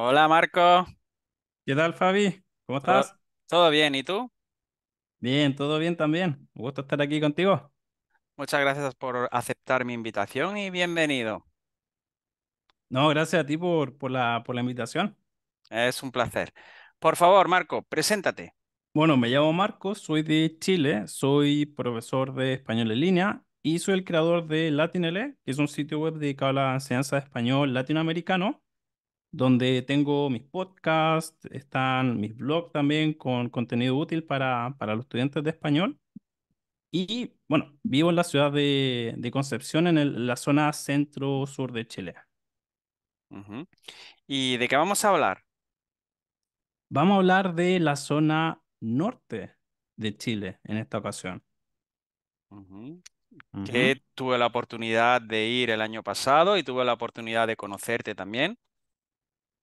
Hola Marco, ¿Qué tal, Fabi? ¿Cómo estás? todo bien? ¿Y tú? Bien, todo bien también. Un gusto estar aquí contigo. Muchas gracias por aceptar mi invitación y bienvenido. No, gracias a ti por, por la, por la invitación. Es un placer. Por favor, Marco, preséntate. Bueno, me llamo Marco, soy de Chile, soy profesor de español en línea y soy el creador de LatinLE, que es un sitio web dedicado a la enseñanza de español latinoamericano donde tengo mis podcasts, están mis blogs también con contenido útil para, los estudiantes de español. Y bueno, vivo en la ciudad de, Concepción, en la zona centro-sur de Chile. ¿Y de qué vamos a hablar? Vamos a hablar de la zona norte de Chile en esta ocasión. Que tuve la oportunidad de ir el año pasado y tuve la oportunidad de conocerte también.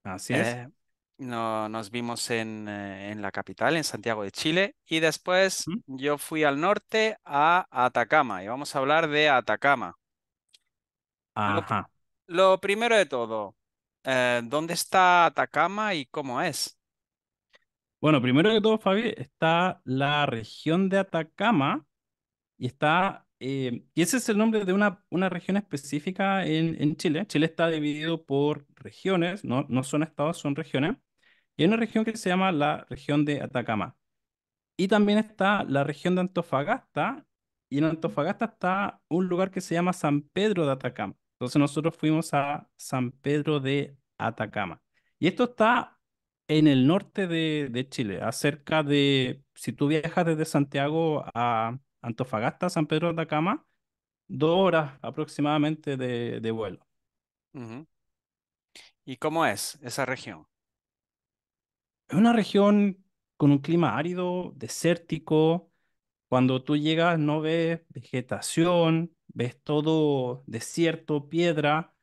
Así es. Eh, no, nos vimos eh, en, la capital, en Santiago de Chile, y después yo fui al norte a Atacama, y vamos a hablar de Atacama. Ajá. Lo, primero de todo, eh, ¿dónde está Atacama y cómo es? Bueno, primero de todo, Fabi, está la región de Atacama y está eh, y ese es el nombre de una, una región específica en, Chile. Chile está dividido por regiones, no, no son estados, son regiones. Y hay una región que se llama la región de Atacama. Y también está la región de Antofagasta. Y en Antofagasta está un lugar que se llama San Pedro de Atacama. Entonces nosotros fuimos a San Pedro de Atacama. Y esto está en el norte de, de Chile, acerca de, si tú viajas desde Santiago a, Antofagasta, San Pedro de Atacama, dos horas aproximadamente de, vuelo. ¿Y cómo es esa región? Es una región con un clima árido, desértico. Cuando tú llegas no ves vegetación, ves todo desierto, piedra,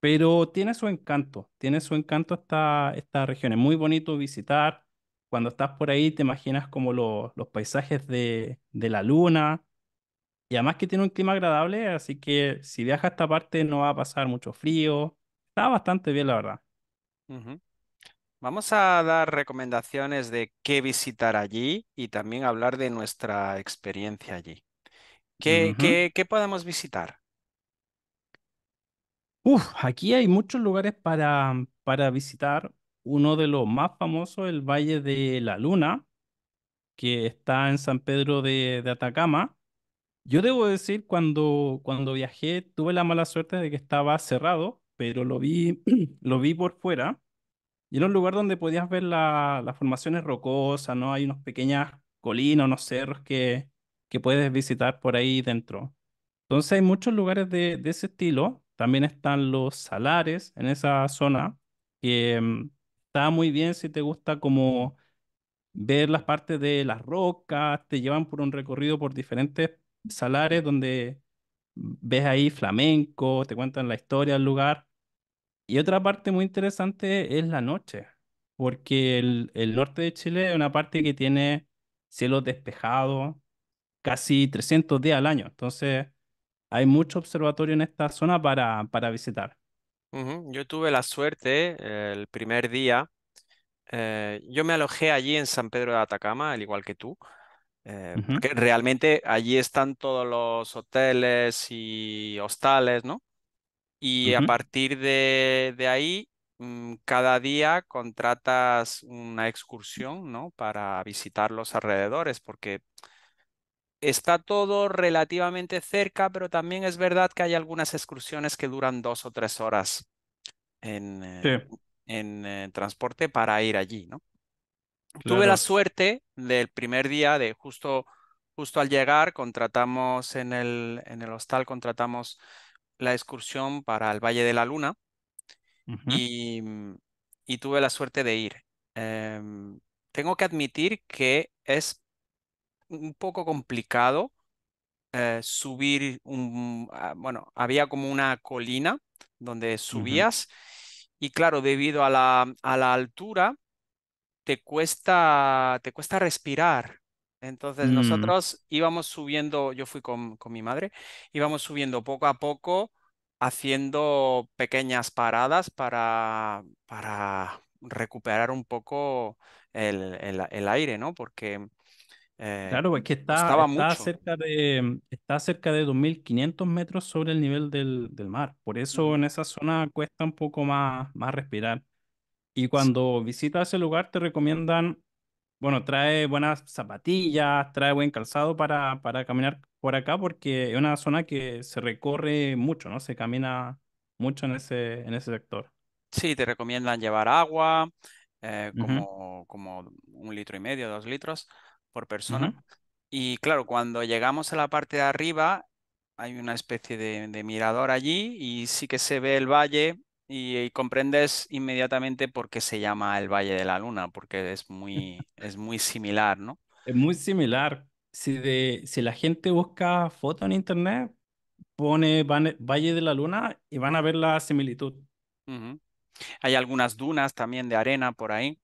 pero tiene su encanto, tiene su encanto esta, esta región. Es muy bonito visitar, cuando estás por ahí te imaginas como los paisajes de, la luna. Y además que tiene un clima agradable, así que si viajas a esta parte no va a pasar mucho frío. Está bastante bien, la verdad. Vamos a dar recomendaciones de qué visitar allí y también hablar de nuestra experiencia allí. ¿Qué, qué, podemos visitar? Uf, aquí hay muchos lugares para, para visitar uno de los más famosos, el Valle de la Luna, que está en San Pedro de, Atacama. Yo debo decir, cuando, cuando viajé, tuve la mala suerte de que estaba cerrado, pero lo vi, lo vi por fuera. Y era un lugar donde podías ver las formaciones rocosas, ¿no? Hay unas pequeñas colinas, unos cerros que, que puedes visitar por ahí dentro. Entonces hay muchos lugares de, ese estilo. También están los salares en esa zona, que mm, Está muy bien si te gusta como ver las partes de las rocas, te llevan por un recorrido por diferentes salares donde ves ahí flamenco, te cuentan la historia del lugar. Y otra parte muy interesante es la noche, porque el, norte de Chile es una parte que tiene cielos despejados casi 300 días al año. Entonces, hay mucho observatorio en esta zona para, para visitar. Yo tuve la suerte eh, el primer día. Eh, yo me alojé allí en San Pedro de Atacama, al igual que tú. Eh, porque realmente allí están todos los hoteles y hostales, ¿no? Y a partir de, de, ahí, mm, cada día contratas una excursión, ¿no? Para visitar los alrededores, porque está todo relativamente cerca, pero también es verdad que hay algunas excursiones que duran dos o tres horas en, eh, en, eh, transporte para ir allí, ¿no? Tuve la suerte del primer día de justo, justo al llegar, contratamos en el, en el hostal, contratamos la excursión para el Valle de la Luna y, mm, y, tuve la suerte de ir. Em, tengo que admitir que es un poco complicado eh, subir un, ah, bueno, había como una colina donde subías y claro, debido a la, a la altura, te cuesta, te cuesta respirar. Entonces mm. nosotros íbamos subiendo, yo fui con, con mi madre, íbamos subiendo poco a poco, haciendo pequeñas paradas para, para recuperar un poco el, el, el, aire, ¿no? Porque eh, claro, pues, es que está, cerca de, está cerca de 2.500 metros sobre el nivel del, mar. Por eso mm. en esa zona cuesta un poco más, más respirar. Y cuando visitas ese lugar te recomiendan, bueno, trae buenas zapatillas, trae buen calzado para, caminar por acá porque es una zona que se recorre mucho, ¿no? Se camina mucho en ese, en ese sector. Sí, te recomiendan llevar agua, eh, como, como un litro y medio, dos litros por persona. Y claro, cuando llegamos a la parte de arriba, hay una especie de, mirador allí y sí que se ve el valle y, comprendes inmediatamente por qué se llama el Valle de la Luna, porque es muy, es muy similar, ¿no? Es muy similar. Si, de, si la gente busca foto en internet, pone Valle de la Luna y van a ver la similitud. Hay algunas dunas también de arena por ahí.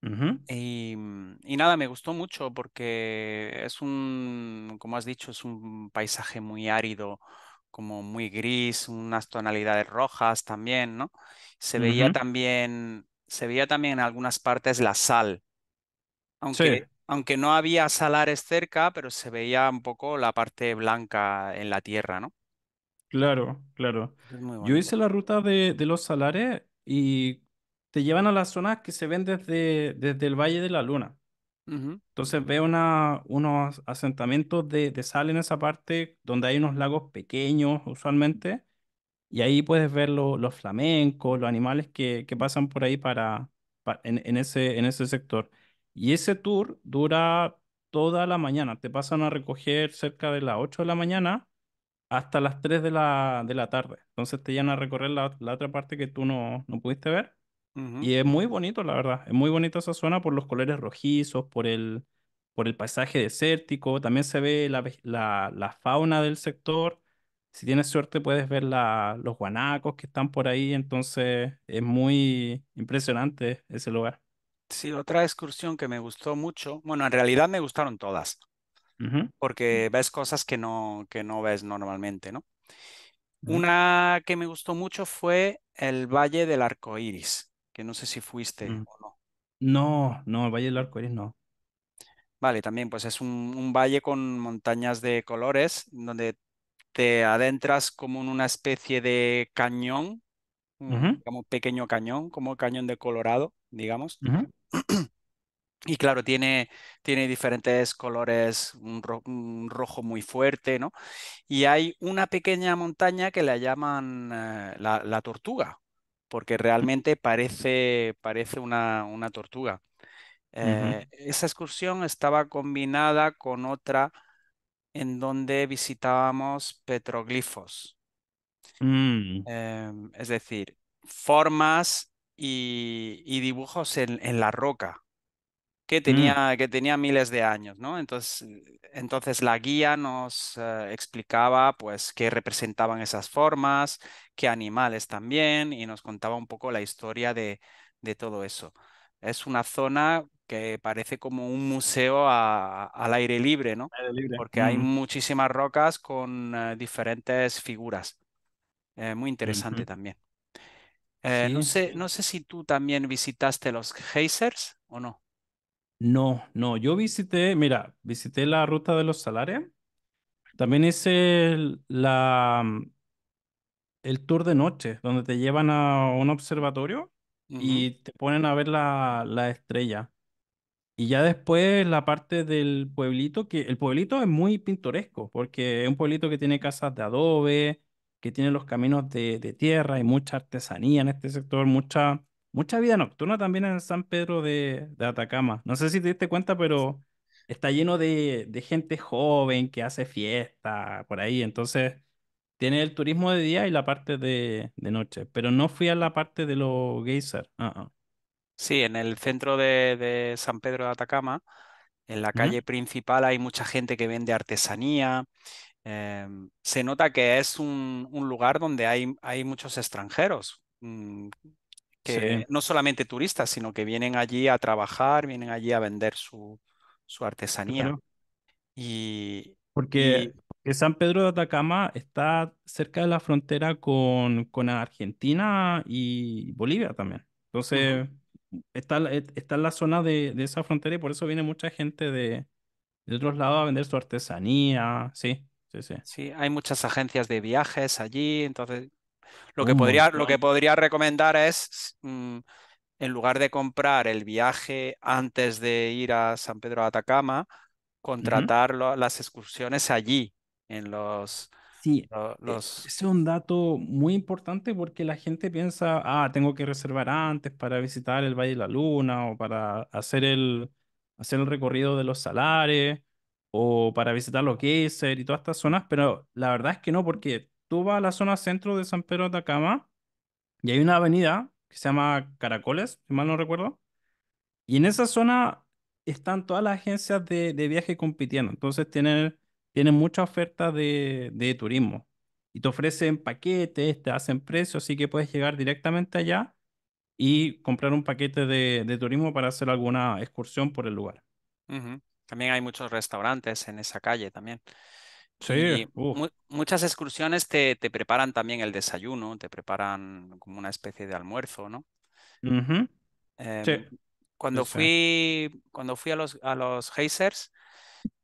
Mm, y, nada, me gustó mucho porque es un, como has dicho, es un paisaje muy árido, como muy gris, unas tonalidades rojas también, ¿no? Se veía también, se veía también en algunas partes la sal, aunque, aunque no había salares cerca, pero se veía un poco la parte blanca en la tierra, ¿no? Claro, claro. Yo hice la ruta de, de los salares y te llevan a las zonas que se ven desde, desde el Valle de la Luna. Entonces ve una, unos asentamientos de, de, sal en esa parte donde hay unos lagos pequeños usualmente y ahí puedes ver los flamencos, los animales que, que pasan por ahí para, en, en, ese, en ese sector. Y ese tour dura toda la mañana, te pasan a recoger cerca de las 8 de la mañana hasta las 3 de la, de la tarde. Entonces te llevan a recorrer la, la otra parte que tú no, no pudiste ver y es muy bonito, la verdad. Es muy bonita esa zona por los colores rojizos, por el, por el paisaje desértico. También se ve la, fauna del sector. Si tienes suerte, puedes ver los guanacos que están por ahí. Entonces, es muy impresionante ese lugar. Sí, otra excursión que me gustó mucho. Bueno, en realidad me gustaron todas. Porque ves cosas que no, que no ves normalmente, ¿no? Una que me gustó mucho fue el Valle del Arco Iris que no sé si fuiste mm. o no. No, no, el Valle del Arco Iris no. Vale, también pues es un, valle con montañas de colores donde te adentras como en una especie de cañón, como pequeño cañón, como el cañón de Colorado, digamos. Y claro, tiene, tiene diferentes colores, un, rojo muy fuerte, ¿no? Y hay una pequeña montaña que la llaman eh, la, tortuga, porque realmente parece, parece una, tortuga. Eh, esa excursión estaba combinada con otra en donde visitábamos petroglifos, mm. em, es decir, formas y, dibujos en, la roca que mm. tenía, que tenía miles de años, ¿no? Entonces entonces la guía nos eh, explicaba pues qué representaban esas formas, qué animales también y nos contaba un poco la historia de, todo eso. Es una zona que parece como un museo al aire libre, ¿no? Porque hay muchísimas rocas con eh, diferentes figuras. Eh, muy interesante también. no, sé, no sé si tú también visitaste los geysers o no. No, no, yo visité, mira, visité la ruta de los Salares. También hice el, la, mm, el tour de noche, donde te llevan a un observatorio y te ponen a ver la, la estrella. Y ya después la parte del pueblito, que el pueblito es muy pintoresco, porque es un pueblito que tiene casas de adobe, que tiene los caminos de, de tierra, hay mucha artesanía en este sector, mucha, mucha vida nocturna también en San Pedro de, Atacama. No sé si te diste cuenta, pero está lleno de, gente joven que hace fiesta por ahí. Entonces, tiene el turismo de día y la parte de, noche. Pero no fui a la parte de los geysers. Ah, ah. Sí, en el centro de, San Pedro de Atacama, en la calle principal, hay mucha gente que vende artesanía. Em, se nota que es un, lugar donde hay, muchos extranjeros. Mm, no solamente turistas, sino que vienen allí a trabajar, vienen allí a vender su, su artesanía. Y, Porque San Pedro de Atacama está cerca de la frontera con, con Argentina y Bolivia también. Entonces, está, e, está en la zona de, de, esa frontera y por eso viene mucha gente de, de otros lados a vender su artesanía. Sí, sí, sí. Sí, hay muchas agencias de viajes allí, entonces lo que, podría, lo que podría recomendar es, mm, en lugar de comprar el viaje antes de ir a San Pedro de Atacama, contratar las excursiones allí, en los... Sí, e, los, es un dato muy importante porque la gente piensa, ah, tengo que reservar antes para visitar el Valle de la Luna o para hacer el, hacer el recorrido de los salares o para visitar los geysers y todas estas zonas, pero la verdad es que no, porque tú vas a la zona centro de San Pedro de Atacama y hay una avenida que se llama Caracoles, si mal no recuerdo. Y en esa zona están todas las agencias de, viaje compitiendo. Entonces tienen, tienen mucha oferta de, turismo. Y te ofrecen paquetes, te hacen precios, así que puedes llegar directamente allá y comprar un paquete de, turismo para hacer alguna excursión por el lugar. También hay muchos restaurantes en esa calle también. Sí. muchas excursiones te, preparan también el desayuno, te preparan como una especie de almuerzo, ¿no? Em, cuando fui, cuando fui a los, a los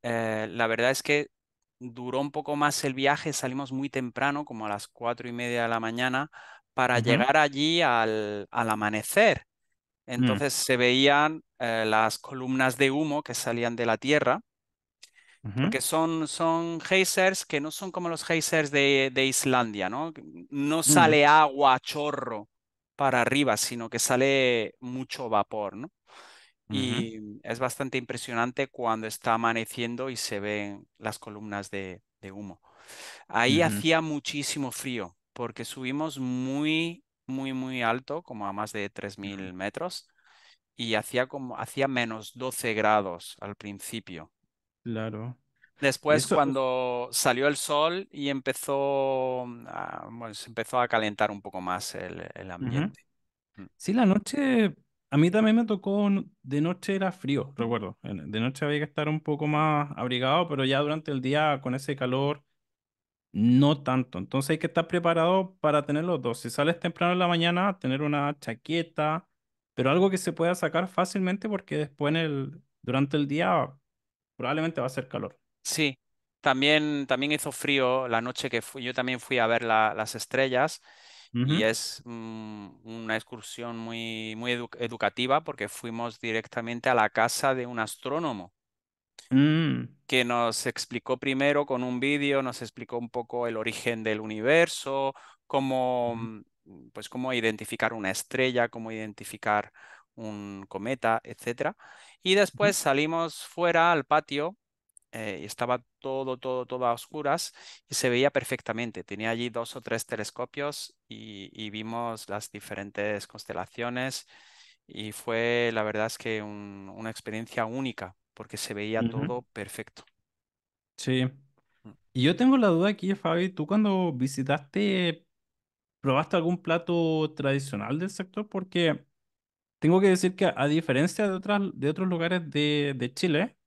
eh, la verdad es que duró un poco más el viaje, salimos muy temprano, como a las cuatro y media de la mañana, para llegar allí al, amanecer. Mm. Entonces se veían eh, las columnas de humo que salían de la tierra porque son, son geysers que no son como los geysers de, Islandia, ¿no? No mm. sale agua a chorro para arriba, sino que sale mucho vapor, ¿no? Y es bastante impresionante cuando está amaneciendo y se ven las columnas de, de humo. Ahí hacía muchísimo frío, porque subimos muy, muy, muy alto, como a más de 3.000 metros, y hacía como hacía menos 12 grados al principio. Claro. Después, cuando salió el sol y empezó mm, a, empezó a calentar un poco más el, ambiente. Mm. Sí, la noche, a mí también me tocó, de noche era frío, recuerdo. De noche había que estar un poco más abrigado, pero ya durante el día con ese calor, no tanto. Entonces hay que estar preparado para tener los dos. Si sales temprano en la mañana, tener una chaqueta, pero algo que se pueda sacar fácilmente porque después el, durante el día probablemente va a ser calor. Sí, también, también hizo frío la noche que fui, yo también fui a ver las estrellas y es mm, una excursión muy, muy educativa porque fuimos directamente a la casa de un astrónomo mm. que nos explicó primero con un vídeo, nos explicó un poco el origen del universo, cómo, mm, pues cómo identificar una estrella, cómo identificar un cometa, etcétera. Y después salimos fuera al patio eh, y estaba todo, todo, todo a oscuras y se veía perfectamente. Tenía allí dos o tres telescopios y, vimos las diferentes constelaciones y fue, la verdad es que una experiencia única porque se veía todo perfecto. Sí. Mm. Y yo tengo la duda aquí, Fabi, tú cuando visitaste, ¿probaste algún plato tradicional del sector? Porque tengo que decir que a diferencia de, otras, de otros lugares de, Chile,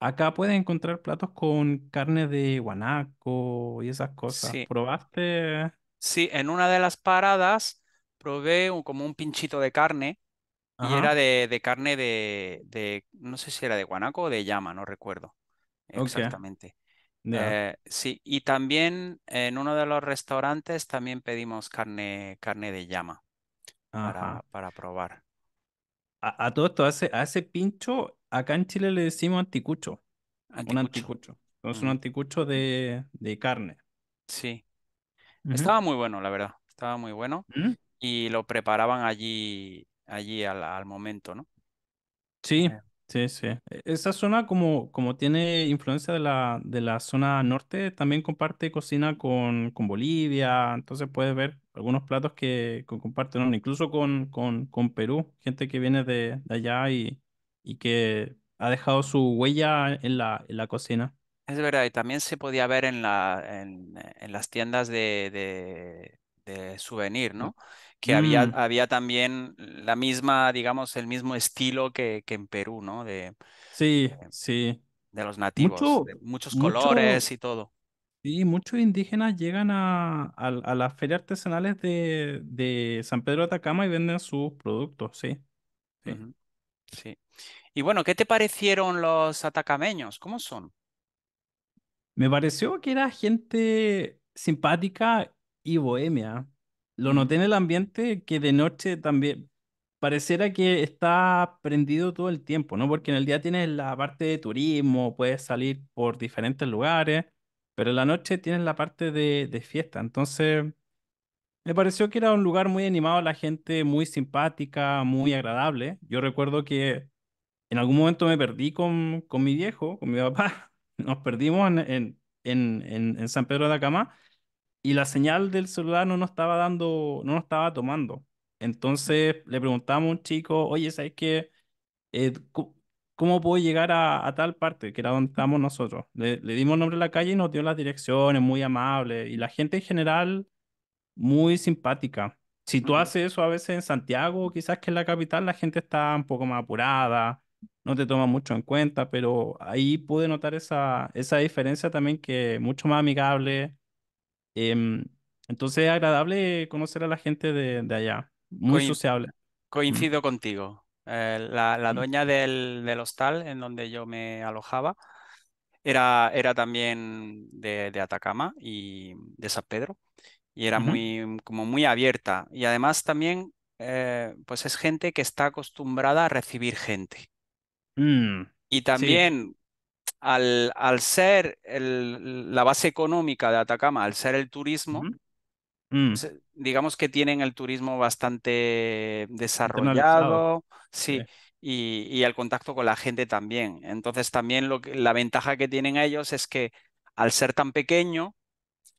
acá puedes encontrar platos con carne de guanaco y esas cosas. ¿Probaste? Sí, en una de las paradas probé como un pinchito de carne y era de, carne de, no sé si era de guanaco o de llama, no recuerdo exactamente. Eh, sí, y también en uno de los restaurantes también pedimos carne, carne de llama para, para probar a, todo esto, a ese, pincho, acá en Chile le decimos anticucho. Un anticucho. es un mm. anticucho de, carne. Sí. Estaba muy bueno, la verdad. Estaba muy bueno. ¿Mm? Y lo preparaban allí, allí al, momento, ¿no? Sí, eh, Sí, sí. E, esa zona, como, como tiene influencia de la, de la zona norte, también comparte cocina con, con Bolivia, entonces puedes ver algunos platos que, comparten, incluso con, con, con Perú, gente que viene de, allá y, y que ha dejado su huella en la, la cocina. Es verdad, y también se podía ver en, la, en, las tiendas de, de souvenir, ¿no? Que había, mm. había también la misma, digamos, el mismo estilo que, que en Perú, ¿no? De, sí, eh, sí. De los nativos, muchos colores y todo. Sí, muchos indígenas llegan a, las ferias artesanales de, San Pedro de Atacama y venden sus productos, sí. Sí. sí. Y bueno, ¿qué te parecieron los atacameños? ¿Cómo son? Me pareció que era gente simpática y bohemia. Lo mm. noté en el ambiente que de noche también pareciera que está prendido todo el tiempo, ¿no? Porque en el día tienes la parte de turismo, puedes salir por diferentes lugares, pero en la noche tienes la parte de, fiesta. Entonces, me pareció que era un lugar muy animado, la gente muy simpática, muy agradable. Yo recuerdo que en algún momento me perdí con, con mi viejo, con mi papá. Nos perdimos en, en, San Pedro de Acamá y la señal del celular no nos estaba dando, no nos estaba tomando. Entonces le preguntamos a un chico, oye, ¿sabes qué? Eh, ¿Cómo puedo llegar a, tal parte que era donde estábamos nosotros? Le, dimos nombre a la calle y nos dio las direcciones, muy amable. Y la gente en general, muy simpática. Si tú haces eso a veces en Santiago, quizás que en la capital la gente está un poco más apurada, no te toma mucho en cuenta, pero ahí pude notar esa, esa diferencia también que mucho más amigable, Em, entonces es agradable conocer a la gente de, allá, muy sociable. Coincido contigo. Eh, la, dueña del, hostal en donde yo me alojaba era, era también de, Atacama y de San Pedro y era muy, como muy abierta. Y además también, eh, pues es gente que está acostumbrada a recibir gente. Mm, y también al, ser la base económica de Atacama, al ser el turismo, mm. digamos que tienen el turismo bastante desarrollado, sí, y, el contacto con la gente también. Entonces también lo la ventaja que tienen ellos es que al ser tan pequeño,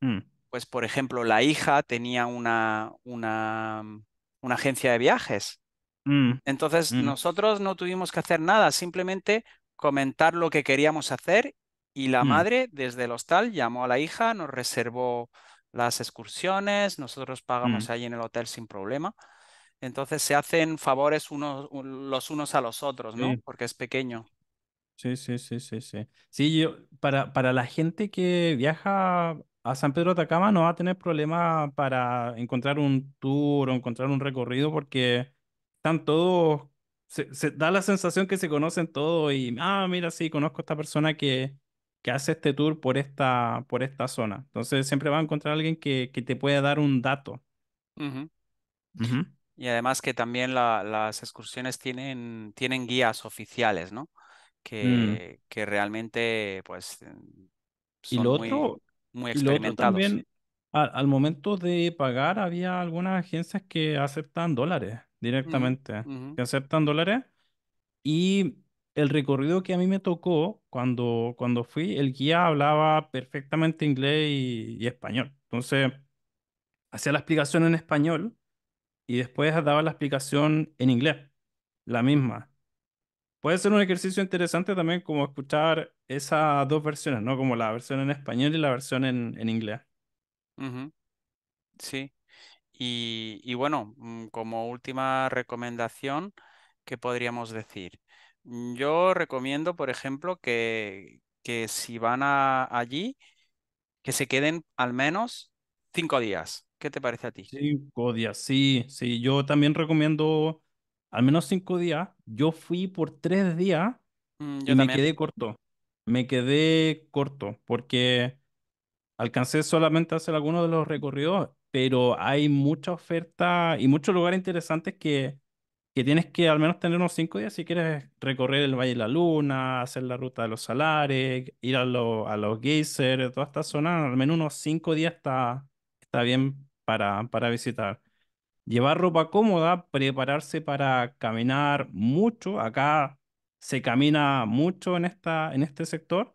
mm. pues por ejemplo la hija tenía una, una, agencia de viajes. Mm. Entonces nosotros no tuvimos que hacer nada, simplemente comentar lo que queríamos hacer y la mm. madre desde el hostal llamó a la hija, nos reservó las excursiones, nosotros pagamos mm. ahí en el hotel sin problema. Entonces se hacen favores unos, los unos a los otros, ¿no? Porque es pequeño. Sí, sí, sí, sí, sí. Sí, yo, para, para la gente que viaja a San Pedro de Atacama no va a tener problema para encontrar un tour o encontrar un recorrido porque están todos se, da la sensación que se conocen todo y, ah, mira, sí, conozco a esta persona que, que hace este tour por esta, por esta zona. Entonces siempre va a encontrar alguien que, que te pueda dar un dato. Y además que también las excursiones tienen, tienen guías oficiales, ¿no? Mm. Que, que realmente, pues, son muy, muy experimentados. lo también, al, momento de pagar había algunas agencias que aceptan dólares directamente, que aceptan dólares. Y el recorrido que a mí me tocó cuando, cuando fui, el guía hablaba perfectamente inglés y, español. Entonces, hacía la explicación en español y después daba la explicación en inglés, la misma. Puede ser un ejercicio interesante también como escuchar esas dos versiones, ¿no? Como la versión en español y la versión en, inglés. Sí. Y, bueno, mm, como última recomendación, ¿qué podríamos decir? Mm, yo recomiendo, por ejemplo, que, que si van allí, que se queden al menos cinco días. ¿Qué te parece a ti? Cinco días, sí, sí. Yo también recomiendo al menos cinco días. Yo fui por tres días mm, y me quedé corto. Me quedé corto porque Alcancé solamente a hacer algunos de los recorridos, pero hay mucha oferta y muchos lugares interesantes que, que tienes que al menos tener unos cinco días si quieres recorrer el Valle de la Luna, hacer la ruta de los salares, ir a, a los geysers, toda esta zona, al menos unos cinco días está, está bien para, para visitar. Llevar ropa cómoda, prepararse para caminar mucho. Acá se camina mucho en, esta, en este sector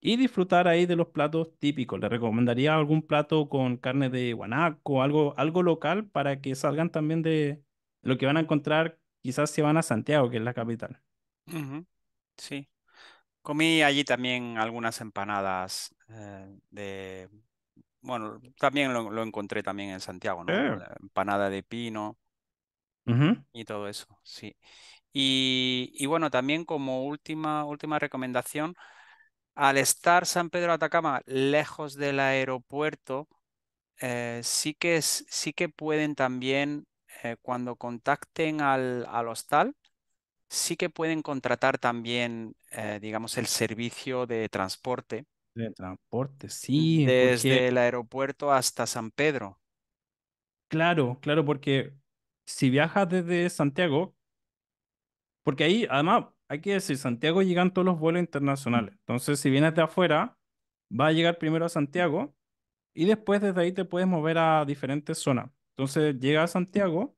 y disfrutar ahí de los platos típicos. Le recomendaría algún plato con carne de guanaco, algo, algo local para que salgan también de lo que van a encontrar quizás si van a Santiago, que es la capital. Sí. Comí allí también algunas empanadas eh, de... Bueno, también lo, encontré también en Santiago, ¿no? Eh. Empanada de pino y todo eso, sí. Y, y bueno, también como última, última recomendación, al estar San Pedro de Atacama lejos del aeropuerto, eh, sí, que sí que pueden también, eh, cuando contacten al, hostal, sí que pueden contratar también, eh, digamos, el servicio de transporte. De transporte, sí. Desde el aeropuerto hasta San Pedro. Claro, claro, porque si viajas desde Santiago, porque ahí además hay que decir, Santiago llegan todos los vuelos internacionales. Entonces, si vienes de afuera, vas a llegar primero a Santiago y después desde ahí te puedes mover a diferentes zonas. Entonces, llegas a Santiago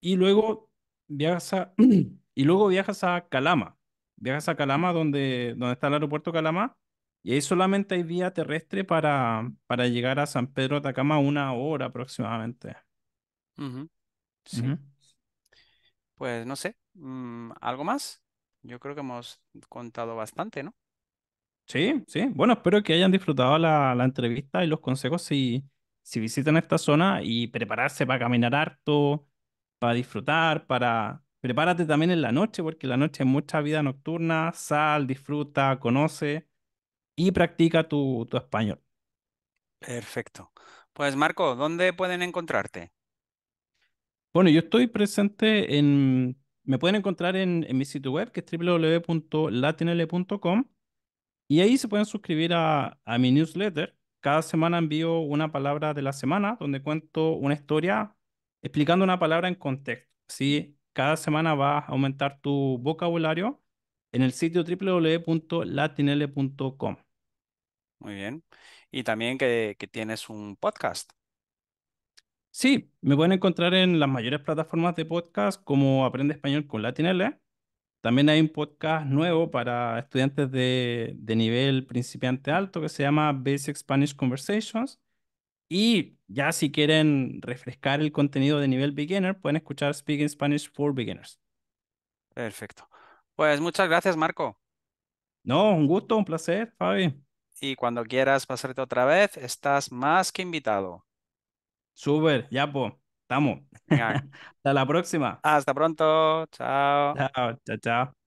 y luego viajas a, y luego viajas a Calama. Viajas a Calama, donde, donde está el aeropuerto Calama, y ahí solamente hay vía terrestre para, para llegar a San Pedro de Atacama una hora aproximadamente. Pues no sé, Mm, ¿Algo más? Yo creo que hemos contado bastante, ¿no? Sí, sí. Bueno, espero que hayan disfrutado la, entrevista y los consejos si, si visitan esta zona y prepararse para caminar harto, para disfrutar, para... Prepárate también en la noche, porque la noche es mucha vida nocturna, sal, disfruta, conoce y practica tu, tu español. Perfecto. Pues Marco, ¿dónde pueden encontrarte? Bueno, yo estoy presente en me pueden encontrar en, mi sitio web, que es www.latinl.com, y ahí se pueden suscribir a, mi newsletter. Cada semana envío una palabra de la semana, donde cuento una historia explicando una palabra en contexto. Así, cada semana vas a aumentar tu vocabulario en el sitio www.latinl.com. Muy bien. Y también que, tienes un podcast. Sí, me pueden encontrar en las mayores plataformas de podcast como Aprende Español con L. También hay un podcast nuevo para estudiantes de, de nivel principiante alto que se llama Basic Spanish Conversations. Y ya si quieren refrescar el contenido de nivel beginner, pueden escuchar Speaking Spanish for Beginners. Perfecto. Pues muchas gracias, Marco. No, un gusto, un placer, Fabi. Y cuando quieras pasarte otra vez, estás más que invitado. Súper, ya po, estamos. Hasta la próxima. Hasta pronto, chao. Chao, chao, chao.